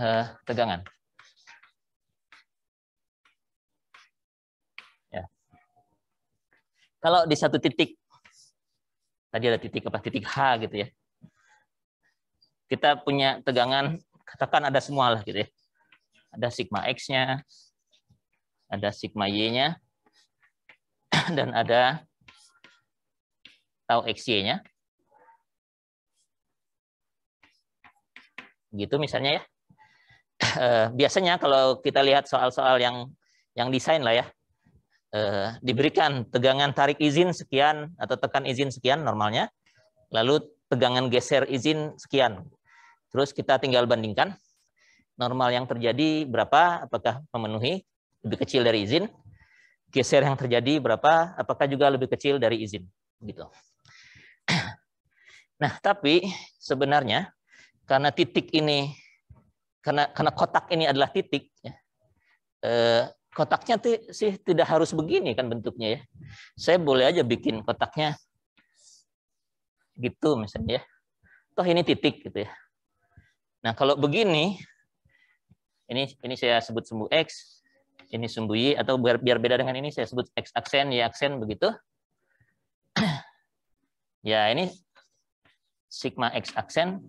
Eh, tegangan. Ya. Kalau di satu titik, tadi ada titik apa? Titik H gitu ya. Kita punya tegangan, katakan ada semua lah gitu ya. Ada sigma X-nya, ada sigma Y-nya, dan ada tau XY-nya. Gitu misalnya ya eh, biasanya kalau kita lihat soal-soal yang yang desain lah ya, eh, diberikan tegangan tarik izin sekian atau tekan izin sekian normalnya, lalu tegangan geser izin sekian. Terus kita tinggal bandingkan normal yang terjadi berapa, apakah memenuhi lebih kecil dari izin, geser yang terjadi berapa, apakah juga lebih kecil dari izin, gitu. Nah, tapi sebenarnya karena titik ini karena karena kotak ini adalah titik ya. eh, kotaknya sih tidak harus begini kan bentuknya ya saya boleh aja bikin kotaknya gitu misalnya ya. toh ini titik gitu ya nah kalau begini ini ini saya sebut sumbu x ini sumbu y atau biar, biar beda dengan ini saya sebut x aksen y aksen begitu ya ini sigma x aksen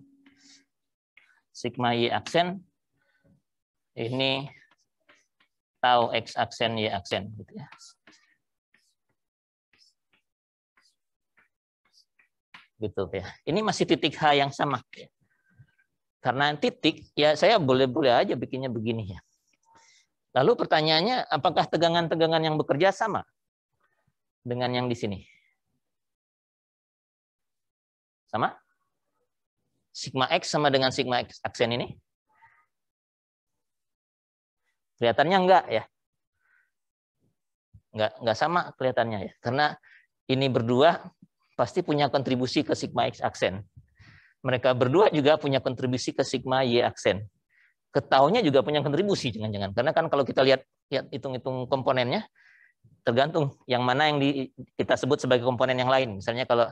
sigma y aksen ini tau x aksen y aksen gitu ya. Gitu ya. Ini masih titik H yang sama. Karena titik ya saya boleh-boleh aja bikinnya begini ya. Lalu pertanyaannya apakah tegangan-tegangan yang bekerja sama dengan yang di sini? Sama? sigma x sama dengan sigma x aksen ini? Kelihatannya enggak ya. Enggak, enggak sama kelihatannya ya. Karena ini berdua pasti punya kontribusi ke sigma x aksen. Mereka berdua juga punya kontribusi ke sigma y aksen. Ketahunya juga punya kontribusi jangan-jangan. Karena kan kalau kita lihat lihat hitung-hitung komponennya tergantung yang mana yang di, kita sebut sebagai komponen yang lain. Misalnya kalau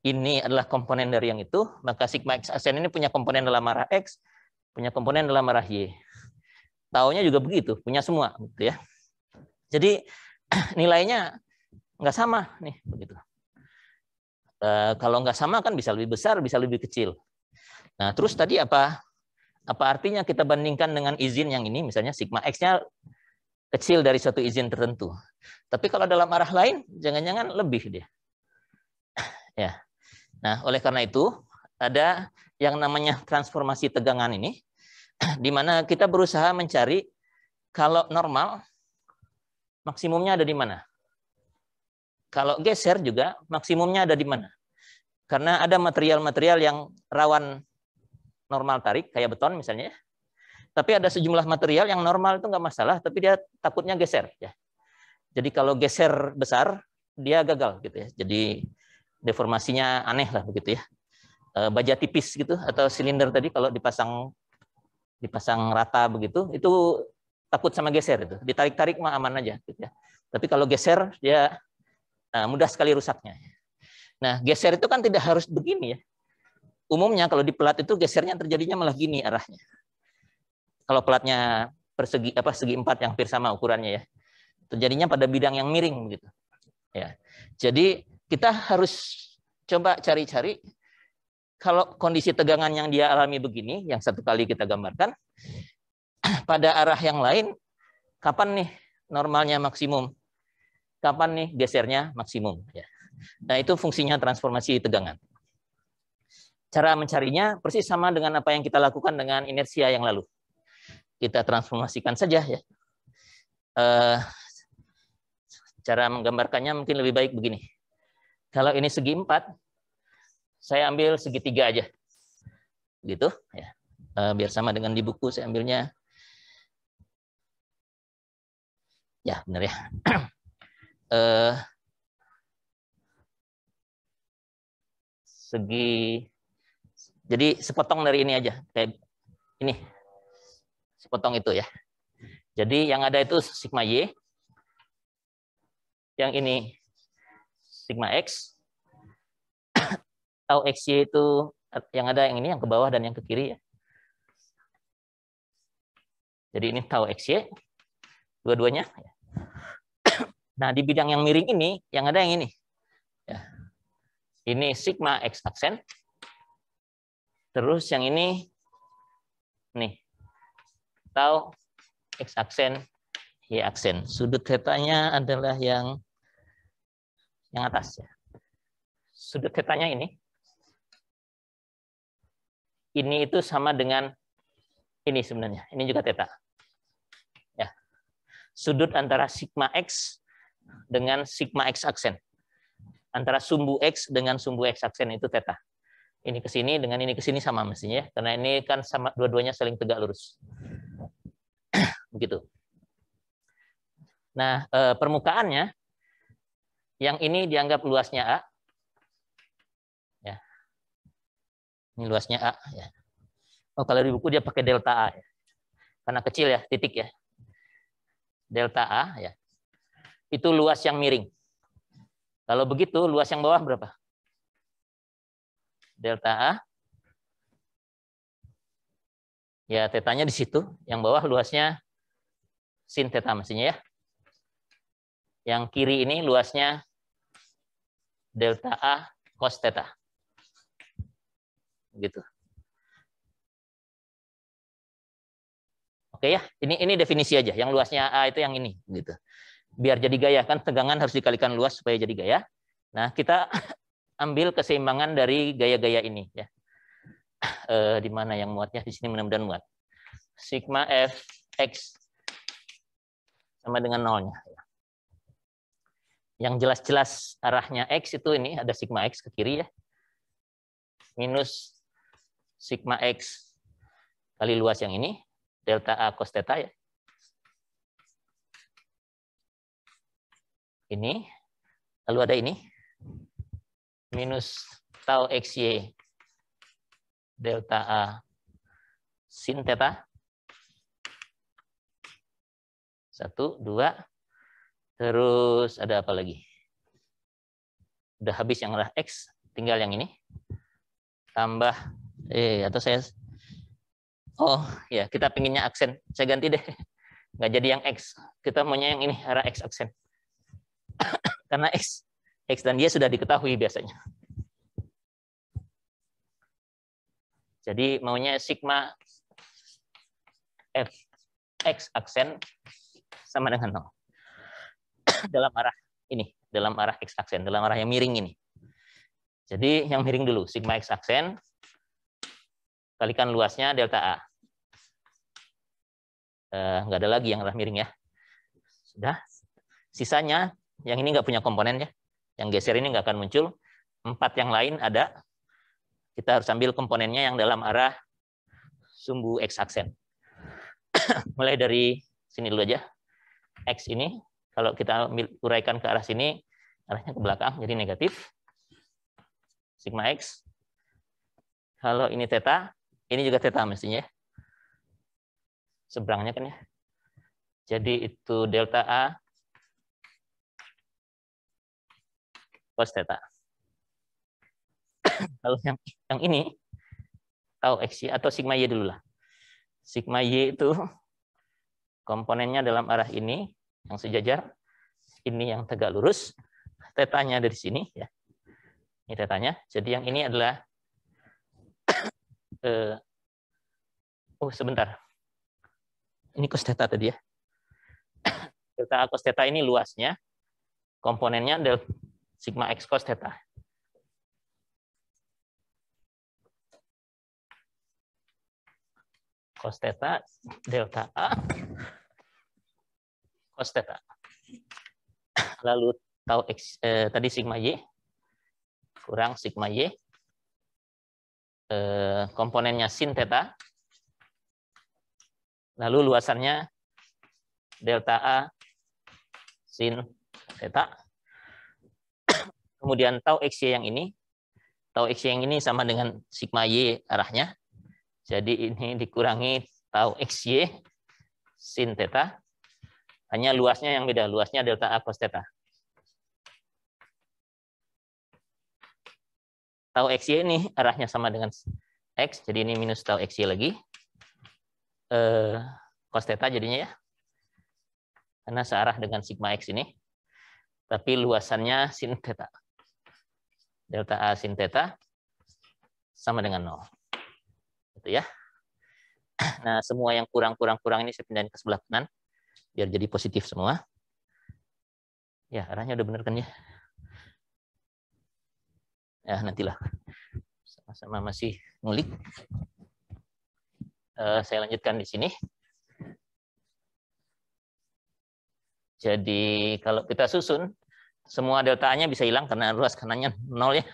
ini adalah komponen dari yang itu, maka sigma x asen ini punya komponen dalam arah x, punya komponen dalam arah y. Taunya juga begitu, punya semua gitu ya. Jadi nilainya nggak sama nih begitu. E, kalau nggak sama kan bisa lebih besar, bisa lebih kecil. Nah terus tadi apa apa artinya kita bandingkan dengan izin yang ini, misalnya sigma x-nya kecil dari suatu izin tertentu. Tapi kalau dalam arah lain, jangan-jangan lebih dia. ya. Nah, oleh karena itu ada yang namanya transformasi tegangan ini, di mana kita berusaha mencari kalau normal maksimumnya ada di mana. Kalau geser juga maksimumnya ada di mana. Karena ada material-material yang rawan normal tarik, kayak beton misalnya. Ya. Tapi ada sejumlah material yang normal itu nggak masalah, tapi dia takutnya geser. ya. Jadi kalau geser besar, dia gagal gitu ya. Jadi deformasinya aneh lah begitu ya eh, baja tipis gitu atau silinder tadi kalau dipasang dipasang rata begitu itu takut sama geser itu ditarik-tarik mah aman aja gitu ya tapi kalau geser dia eh, mudah sekali rusaknya nah geser itu kan tidak harus begini ya umumnya kalau di pelat itu gesernya terjadinya malah gini arahnya kalau pelatnya persegi apa segi empat yang hampir sama ukurannya ya terjadinya pada bidang yang miring begitu ya jadi kita harus coba cari-cari kalau kondisi tegangan yang dia alami begini, yang satu kali kita gambarkan, pada arah yang lain, kapan nih normalnya maksimum? Kapan nih gesernya maksimum? Ya. Nah, itu fungsinya transformasi tegangan. Cara mencarinya persis sama dengan apa yang kita lakukan dengan inersia yang lalu. Kita transformasikan saja ya. Eh, cara menggambarkannya mungkin lebih baik begini. Kalau ini segi empat, saya ambil segitiga aja. Gitu, ya. Eh, biar sama dengan di buku saya ambilnya. Ya, benar ya. eh, segi jadi sepotong dari ini aja kayak ini sepotong itu ya jadi yang ada itu sigma y yang ini sigma x tau x y itu yang ada yang ini yang ke bawah dan yang ke kiri ya. Jadi ini tau x y dua-duanya. Nah, di bidang yang miring ini yang ada yang ini. Ya. Ini sigma x aksen. Terus yang ini nih tau x aksen y aksen. Sudut tetanya adalah yang yang atas ya. Sudut tetanya ini. Ini itu sama dengan ini sebenarnya. Ini juga teta. Ya. Sudut antara sigma x dengan sigma x aksen. Antara sumbu x dengan sumbu x aksen itu teta. Ini ke sini dengan ini ke sini sama mestinya ya. karena ini kan sama dua-duanya saling tegak lurus. Begitu. Nah, eh, permukaannya yang ini dianggap luasnya A. Ya. Ini luasnya A. Ya. Oh, kalau di buku dia pakai delta A. Ya. Karena kecil ya, titik ya. Delta A. ya Itu luas yang miring. Kalau begitu, luas yang bawah berapa? Delta A. Ya, tetanya di situ. Yang bawah luasnya sin theta mestinya ya. Yang kiri ini luasnya delta A cos theta. Gitu. Oke ya, ini ini definisi aja. Yang luasnya A itu yang ini gitu. Biar jadi gaya kan tegangan harus dikalikan luas supaya jadi gaya. Nah, kita ambil keseimbangan dari gaya-gaya ini ya. E, di mana yang muatnya di sini mudah-mudahan muat. Sigma F X sama dengan nolnya yang jelas-jelas arahnya X itu ini ada sigma X ke kiri ya. Minus sigma X kali luas yang ini, delta A cos theta ya. Ini, lalu ada ini, minus tau x y delta A sin theta. Satu, dua, Terus ada apa lagi? Udah habis yang X, tinggal yang ini. Tambah, eh atau saya, oh ya kita pinginnya aksen. Saya ganti deh, nggak jadi yang X. Kita maunya yang ini, arah X aksen. Karena X, X dan Y sudah diketahui biasanya. Jadi maunya sigma F X aksen sama dengan 0 dalam arah ini, dalam arah x aksen, dalam arah yang miring ini. Jadi yang miring dulu, sigma x aksen kalikan luasnya delta a. Eh, nggak ada lagi yang arah miring ya. Sudah. Sisanya yang ini nggak punya komponen ya. Yang geser ini nggak akan muncul. Empat yang lain ada. Kita harus ambil komponennya yang dalam arah sumbu x aksen. Mulai dari sini dulu aja. X ini kalau kita uraikan ke arah sini, arahnya ke belakang, jadi negatif. Sigma X. Kalau ini theta, ini juga theta mestinya. Ya. Seberangnya kan ya. Jadi itu delta A cos theta. Kalau yang, yang ini, tau y, atau sigma Y dulu lah. Sigma Y itu komponennya dalam arah ini, yang sejajar, ini yang tegak lurus, tetanya dari sini ya. Ini tetanya. Jadi yang ini adalah uh, oh sebentar. Ini cos theta tadi ya. Delta cos theta ini luasnya. Komponennya adalah sigma x cos theta. Cos theta delta A cos theta. Lalu tau X, eh, tadi sigma Y kurang sigma Y. Eh, komponennya sin theta. Lalu luasannya delta A sin theta. Kemudian tau x y yang ini. Tau x y yang ini sama dengan sigma Y arahnya. Jadi ini dikurangi tau x y sin theta hanya luasnya yang beda, luasnya delta A cos theta. Tau Y ini arahnya sama dengan X, jadi ini minus tau X, Y lagi. E, cos theta jadinya ya. Karena searah dengan sigma X ini. Tapi luasannya sin theta. Delta A sin theta sama dengan 0. Gitu ya. Nah, semua yang kurang-kurang-kurang ini saya pindahin ke sebelah kanan biar jadi positif semua. Ya, arahnya udah bener kan ya? Ya, nantilah. Sama-sama masih ngulik. Eh, saya lanjutkan di sini. Jadi kalau kita susun, semua delta A-nya bisa hilang karena ruas kanannya nol ya.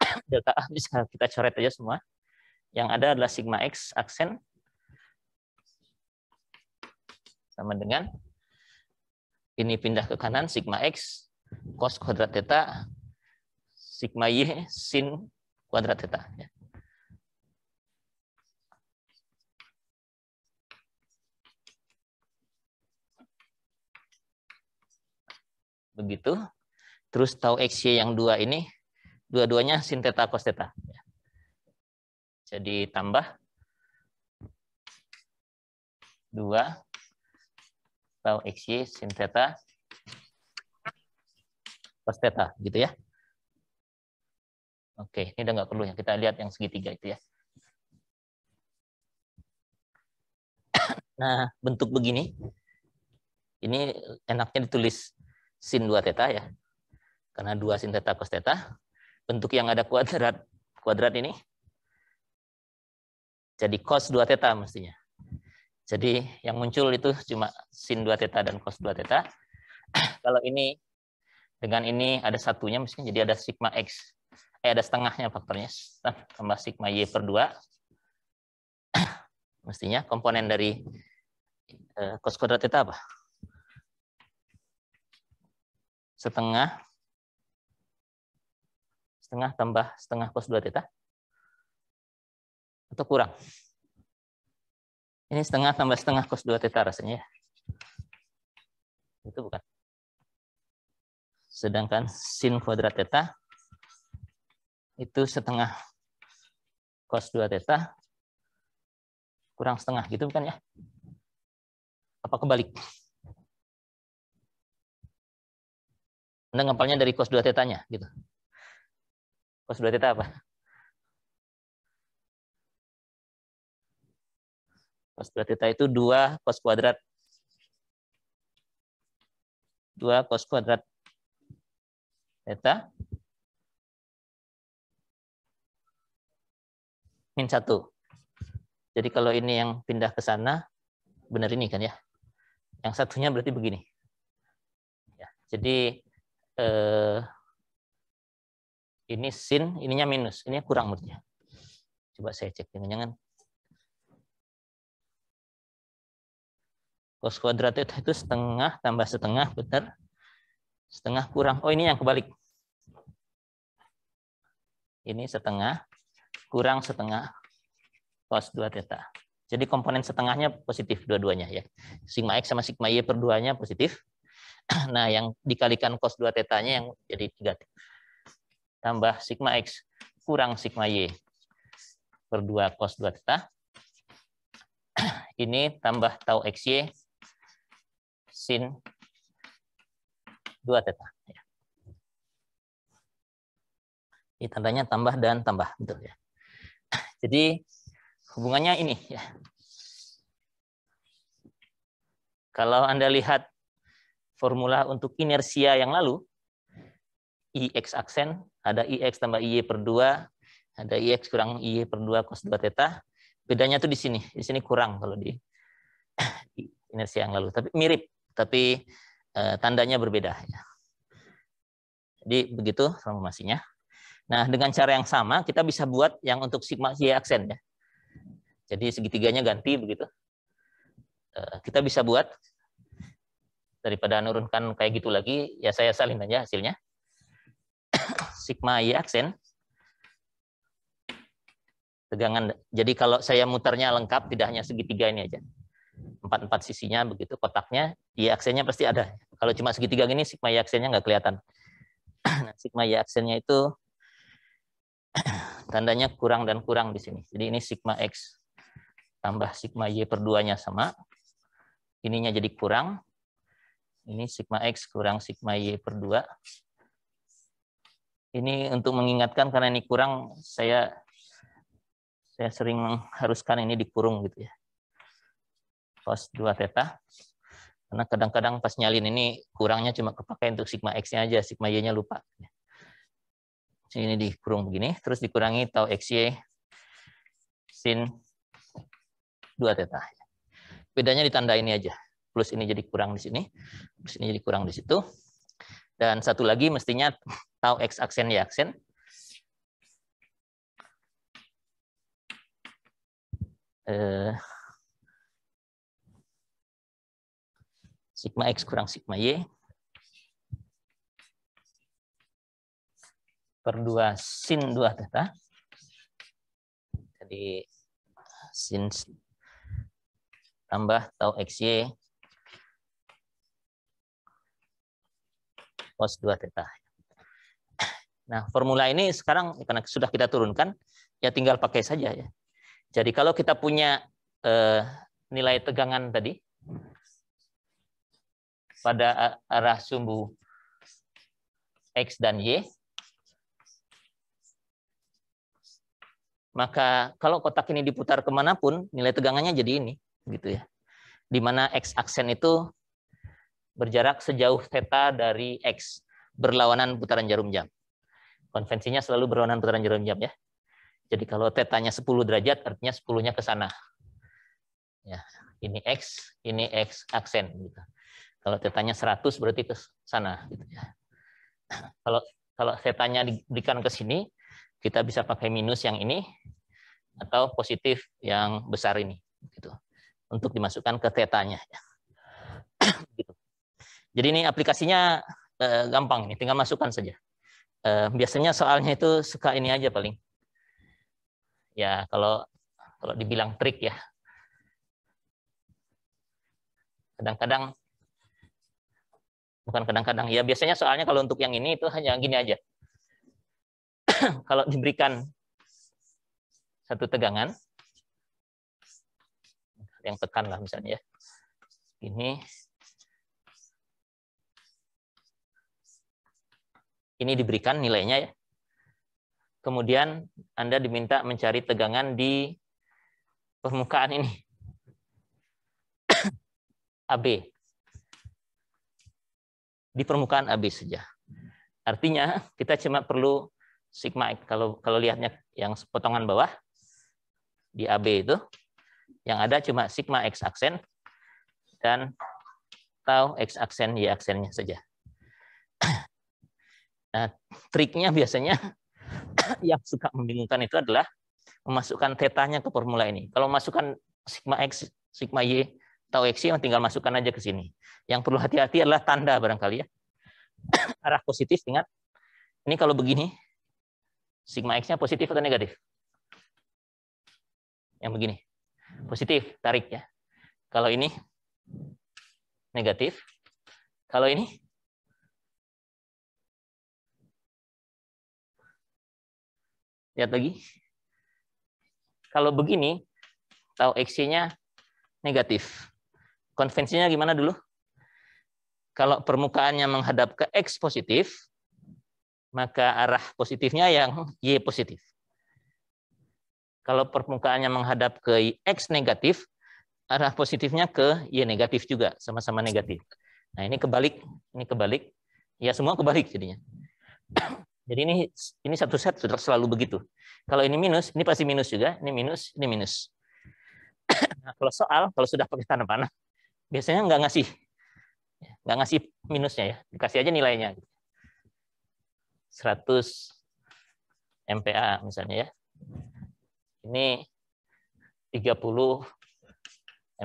delta A bisa kita coret aja semua. Yang ada adalah sigma X aksen sama dengan ini pindah ke kanan sigma x cos kuadrat theta sigma y sin kuadrat theta. Ya. Begitu. Terus tau x y yang dua ini, dua-duanya sin theta cos theta. Ya. Jadi tambah dua tau y sin theta cos theta gitu ya. Oke, ini udah nggak perlu ya. Kita lihat yang segitiga itu ya. Nah, bentuk begini. Ini enaknya ditulis sin 2 theta ya. Karena dua sin theta cos theta. Bentuk yang ada kuadrat kuadrat ini jadi cos 2 theta mestinya. Jadi yang muncul itu cuma sin 2 theta dan cos 2 theta. Kalau ini dengan ini ada satunya mestinya jadi ada sigma x. Eh ada setengahnya faktornya. Tambah sigma y per 2. Mestinya komponen dari eh, cos kuadrat theta apa? Setengah setengah tambah setengah cos 2 theta atau kurang? Ini setengah tambah setengah kos 2 teta rasanya ya. Itu bukan. Sedangkan sin kuadrat theta itu setengah kos 2 teta kurang setengah gitu bukan ya? Apa kebalik? Anda ngapalnya dari cos 2 tetanya gitu. Kos 2 teta apa? Cos kuadrat theta itu dua cos kuadrat. dua cos kuadrat theta. Min satu Jadi kalau ini yang pindah ke sana, benar ini kan ya. Yang satunya berarti begini. Ya, jadi eh, ini sin, ininya minus. Ini kurang menurutnya. Coba saya cek. Jangan-jangan Cos kuadrat theta itu setengah tambah setengah, benar? Setengah kurang. Oh, ini yang kebalik. Ini setengah kurang setengah cos 2 theta. Jadi komponen setengahnya positif dua-duanya ya. Sigma X sama sigma Y per duanya positif. Nah, yang dikalikan cos 2 tetanya yang jadi negatif. Tambah sigma X kurang sigma Y per dua cos 2 teta. Ini tambah tau XY sin 2 teta. Ya. Ini tandanya tambah dan tambah, betul ya. Jadi hubungannya ini ya. Kalau Anda lihat formula untuk inersia yang lalu, Ix e aksen, ada Ix e tambah iy per 2, ada Ix e kurang iy per 2 cos 2 teta. Bedanya tuh di sini. Di sini kurang kalau di inersia yang lalu. Tapi mirip tapi eh, tandanya berbeda. Ya. Jadi begitu transformasinya. Nah, dengan cara yang sama kita bisa buat yang untuk sigma y aksen ya. Jadi segitiganya ganti begitu. Eh, kita bisa buat daripada nurunkan kayak gitu lagi, ya saya salin aja hasilnya. sigma y aksen tegangan. Jadi kalau saya mutarnya lengkap tidak hanya segitiga ini aja empat empat sisinya begitu kotaknya y aksennya pasti ada kalau cuma segitiga gini sigma y aksennya nggak kelihatan nah, sigma y aksennya itu tandanya kurang dan kurang di sini jadi ini sigma x tambah sigma y per sama ininya jadi kurang ini sigma x kurang sigma y per 2 ini untuk mengingatkan karena ini kurang saya saya sering haruskan ini dikurung gitu ya cos 2 theta. Karena kadang-kadang pas nyalin ini kurangnya cuma kepakai untuk sigma x-nya aja, sigma y-nya lupa. Ini dikurung begini, terus dikurangi tau x xy sin 2 theta. Bedanya ditanda ini aja. Plus ini jadi kurang di sini, plus ini jadi kurang di situ. Dan satu lagi mestinya tau x aksen y aksen. Eh, sigma X kurang sigma Y. Per 2 sin 2 theta. Jadi sin tambah tau XY cos 2 theta. Nah, formula ini sekarang karena sudah kita turunkan, ya tinggal pakai saja ya. Jadi kalau kita punya eh, nilai tegangan tadi, pada arah sumbu X dan Y. Maka kalau kotak ini diputar kemanapun, nilai tegangannya jadi ini. gitu ya. Di mana X aksen itu berjarak sejauh theta dari X, berlawanan putaran jarum jam. Konvensinya selalu berlawanan putaran jarum jam ya. Jadi kalau tetanya 10 derajat, artinya 10-nya ke sana. Ya, ini X, ini X aksen. Gitu. Kalau tetanya 100 berarti ke sana. Gitu ya. Kalau kalau tetanya diberikan ke sini, kita bisa pakai minus yang ini atau positif yang besar ini, gitu. Untuk dimasukkan ke tetanya. Ya. gitu. Jadi ini aplikasinya eh, gampang ini, tinggal masukkan saja. Eh, biasanya soalnya itu suka ini aja paling. Ya kalau kalau dibilang trik ya, kadang-kadang Bukan kadang-kadang. Ya biasanya soalnya kalau untuk yang ini itu hanya gini aja. kalau diberikan satu tegangan, yang tekan lah misalnya ya. Ini ini diberikan nilainya ya. Kemudian Anda diminta mencari tegangan di permukaan ini. AB. di permukaan AB saja. Artinya kita cuma perlu sigma x kalau kalau lihatnya yang potongan bawah di AB itu yang ada cuma sigma x aksen dan tau x aksen y aksennya saja. Nah, triknya biasanya yang suka membingungkan itu adalah memasukkan tetanya ke formula ini. Kalau masukkan sigma x, sigma y tahu eksi yang tinggal masukkan aja ke sini. Yang perlu hati-hati adalah tanda barangkali ya. Arah positif ingat. Ini kalau begini sigma x-nya positif atau negatif? Yang begini. Positif, tarik ya. Kalau ini negatif. Kalau ini Lihat lagi. Kalau begini, tahu x-nya negatif. Konvensinya gimana dulu? Kalau permukaannya menghadap ke X positif, maka arah positifnya yang Y positif. Kalau permukaannya menghadap ke X negatif, arah positifnya ke Y negatif juga, sama-sama negatif. Nah, ini kebalik, ini kebalik. Ya, semua kebalik jadinya. Jadi ini ini satu set sudah selalu begitu. Kalau ini minus, ini pasti minus juga, ini minus, ini minus. Nah, kalau soal, kalau sudah pakai tanda panah, biasanya nggak ngasih nggak ngasih minusnya ya dikasih aja nilainya 100 MPA misalnya ya ini 30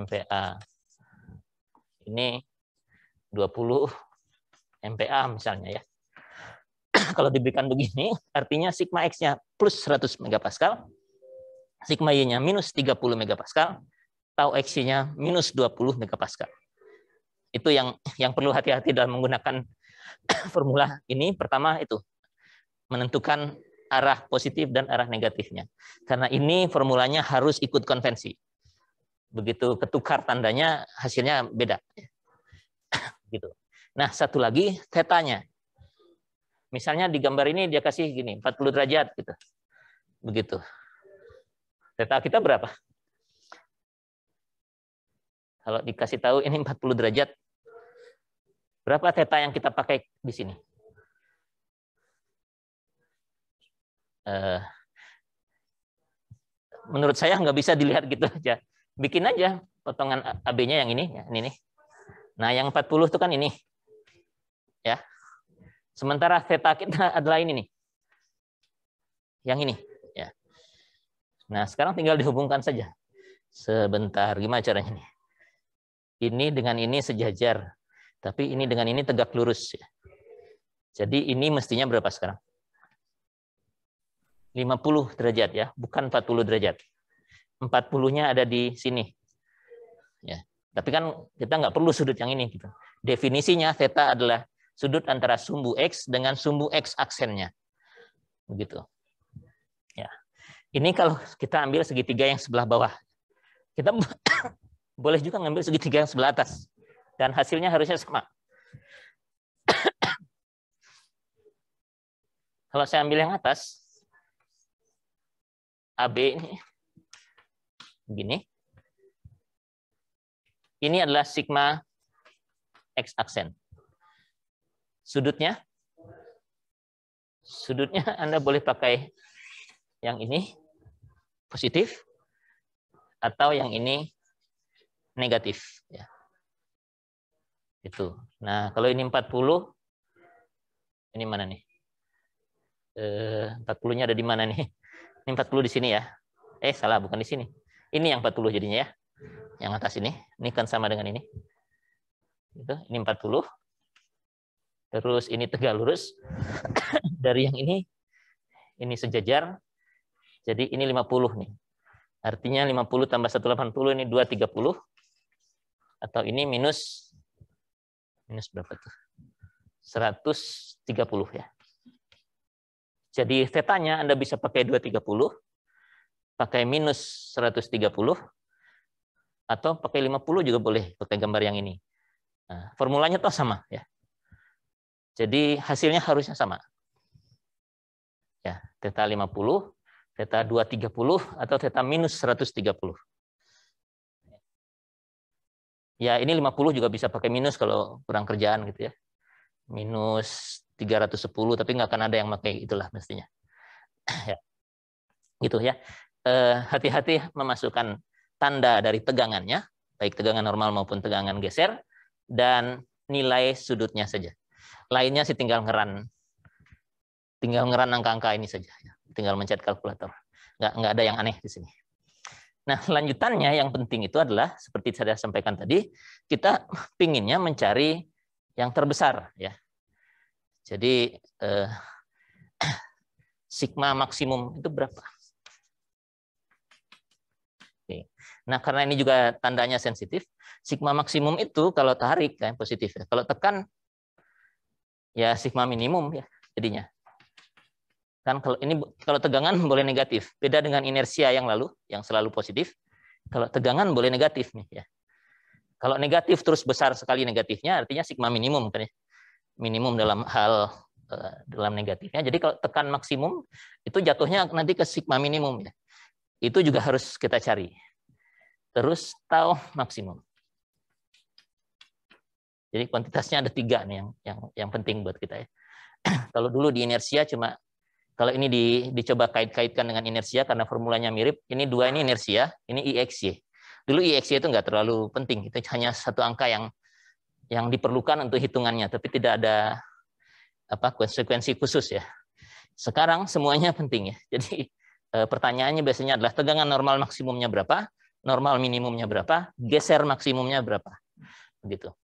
MPA ini 20 MPA misalnya ya kalau diberikan begini artinya sigma x-nya plus 100 megapascal sigma y-nya minus 30 megapascal tau x-nya minus 20 megapascal. Itu yang yang perlu hati-hati dalam menggunakan formula nah. ini. Pertama itu menentukan arah positif dan arah negatifnya. Karena ini formulanya harus ikut konvensi. Begitu ketukar tandanya hasilnya beda. Gitu. Nah, satu lagi tetanya. Misalnya di gambar ini dia kasih gini, 40 derajat gitu. Begitu. Teta kita berapa? Kalau dikasih tahu ini 40 derajat, berapa theta yang kita pakai di sini? Eh, menurut saya nggak bisa dilihat gitu aja. Bikin aja potongan AB-nya yang ini, ya, ini nih. Nah, yang 40 itu kan ini. Ya. Sementara theta kita adalah ini nih. Yang ini, ya. Nah, sekarang tinggal dihubungkan saja. Sebentar, gimana caranya nih? Ini dengan ini sejajar, tapi ini dengan ini tegak lurus. Jadi ini mestinya berapa sekarang? 50 derajat ya, bukan 40 derajat. 40-nya ada di sini. Ya. Tapi kan kita nggak perlu sudut yang ini. Gitu. Definisinya theta adalah sudut antara sumbu X dengan sumbu X aksennya. Begitu. Ya. Ini kalau kita ambil segitiga yang sebelah bawah. Kita boleh juga ngambil segitiga yang sebelah atas. Dan hasilnya harusnya sama. Kalau saya ambil yang atas, AB ini begini. Ini adalah sigma X aksen. Sudutnya, sudutnya Anda boleh pakai yang ini, positif, atau yang ini negatif. Ya. Itu. Nah, kalau ini 40, ini mana nih? Eh, empat 40-nya ada di mana nih? Ini 40 di sini ya. Eh, salah, bukan di sini. Ini yang 40 jadinya ya. Yang atas ini. Ini kan sama dengan ini. Itu, ini 40. Terus ini tegak lurus. Dari yang ini, ini sejajar. Jadi ini 50 nih. Artinya 50 tambah 180 ini 230 atau ini minus minus berapa tuh? 130 ya. Jadi tetanya Anda bisa pakai 230, pakai minus 130, atau pakai 50 juga boleh pakai gambar yang ini. Nah, formulanya toh sama ya. Jadi hasilnya harusnya sama. Ya, teta 50, teta 230 atau teta minus 130 ya ini 50 juga bisa pakai minus kalau kurang kerjaan gitu ya. Minus 310 tapi nggak akan ada yang pakai itulah mestinya. ya. Gitu ya. Eh, hati-hati eh, memasukkan tanda dari tegangannya, baik tegangan normal maupun tegangan geser, dan nilai sudutnya saja. Lainnya sih tinggal ngeran, tinggal ngeran angka-angka ini saja. Ya. Tinggal mencet kalkulator. Nggak, nggak ada yang aneh di sini. Nah, lanjutannya yang penting itu adalah seperti saya sampaikan tadi, kita pinginnya mencari yang terbesar ya. Jadi eh, sigma maksimum itu berapa? Oke. Nah, karena ini juga tandanya sensitif, sigma maksimum itu kalau tarik kan positif ya. Kalau tekan ya sigma minimum ya jadinya. Kan kalau ini kalau tegangan boleh negatif, beda dengan inersia yang lalu yang selalu positif. Kalau tegangan boleh negatif nih ya. Kalau negatif terus besar sekali negatifnya artinya sigma minimum kan ya. Minimum dalam hal eh, dalam negatifnya. Jadi kalau tekan maksimum itu jatuhnya nanti ke sigma minimum ya. Itu juga harus kita cari. Terus tau maksimum. Jadi kuantitasnya ada tiga nih yang yang yang penting buat kita ya. Kalau dulu di inersia cuma kalau ini di, dicoba kait-kaitkan dengan inersia karena formulanya mirip, ini dua ini inersia, ini IXY. E Dulu IXY e itu nggak terlalu penting, itu hanya satu angka yang yang diperlukan untuk hitungannya, tapi tidak ada apa konsekuensi khusus ya. Sekarang semuanya penting ya. Jadi e, pertanyaannya biasanya adalah tegangan normal maksimumnya berapa, normal minimumnya berapa, geser maksimumnya berapa. Begitu.